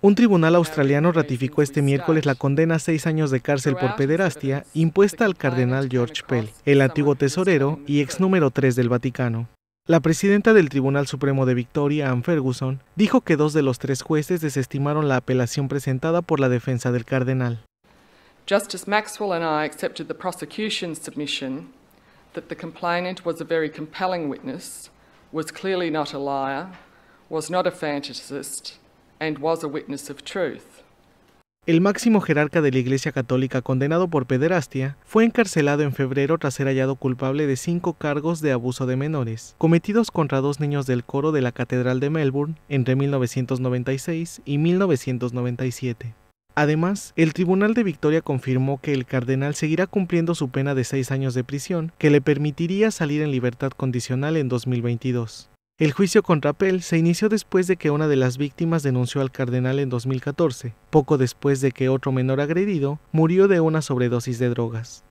Un tribunal australiano ratificó este miércoles la condena a seis años de cárcel por pederastia impuesta al cardenal George Pell, el antiguo tesorero y ex número tres del Vaticano. La presidenta del Tribunal Supremo de Victoria, Anne Ferguson, dijo que dos de los tres jueces desestimaron la apelación presentada por la defensa del cardenal. Justice Maxwell and I accepted the prosecution's submission that the complainant was a very compelling witness, was clearly not a liar, was not a fantasist, witness El máximo jerarca de la Iglesia Católica condenado por pederastia fue encarcelado en febrero tras ser hallado culpable de cinco cargos de abuso de menores, cometidos contra dos niños del coro de la Catedral de Melbourne entre 1996 y 1997. Además, el Tribunal de Victoria confirmó que el cardenal seguirá cumpliendo su pena de seis años de prisión, que le permitiría salir en libertad condicional en 2022. El juicio contra Pell se inició después de que una de las víctimas denunció al cardenal en 2014, poco después de que otro menor agredido murió de una sobredosis de drogas.